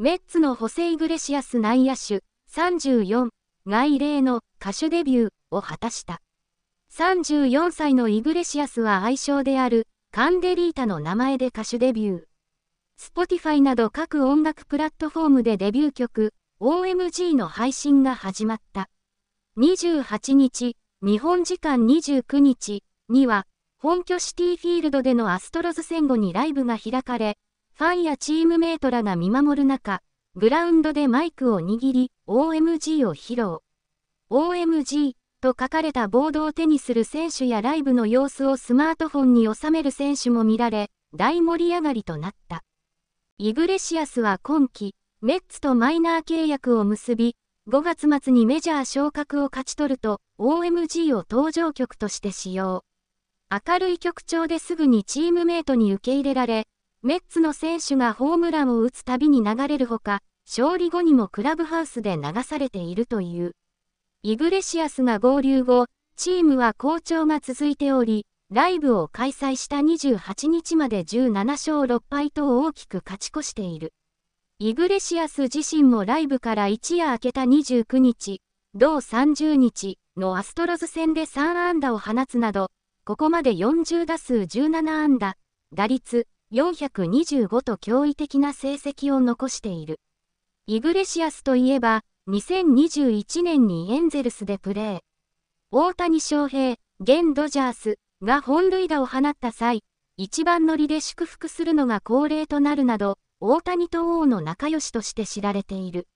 メッツのホセ・イグレシアス内野手34が異例の歌手デビューを果たした。34歳のイグレシアスは愛称であるカンデリータの名前で歌手デビュー。Spotify など各音楽プラットフォームでデビュー曲 OMG の配信が始まった。28日、日本時間29日には本拠シティフィールドでのアストロズ戦後にライブが開かれ、ファンやチームメイトらが見守る中、グラウンドでマイクを握り、OMG を披露。OMG と書かれたボードを手にする選手やライブの様子をスマートフォンに収める選手も見られ、大盛り上がりとなった。イグレシアスは今季、メッツとマイナー契約を結び、5月末にメジャー昇格を勝ち取ると、OMG を登場曲として使用。明るい曲調ですぐにチームメイトに受け入れられ、メッツの選手がホームランを打つたびに流れるほか、勝利後にもクラブハウスで流されているという。イグレシアスが合流後、チームは好調が続いており、ライブを開催した28日まで17勝6敗と大きく勝ち越している。イグレシアス自身もライブから一夜明けた29日、同30日のアストロズ戦で3安打を放つなど、ここまで40打数17安打、打率425と驚異的な成績を残している。イグレシアスといえば、2021年にエンゼルスでプレー。大谷翔平、現ドジャースが本塁打を放った際、一番乗りで祝福するのが恒例となるなど、大谷と王の仲良しとして知られている。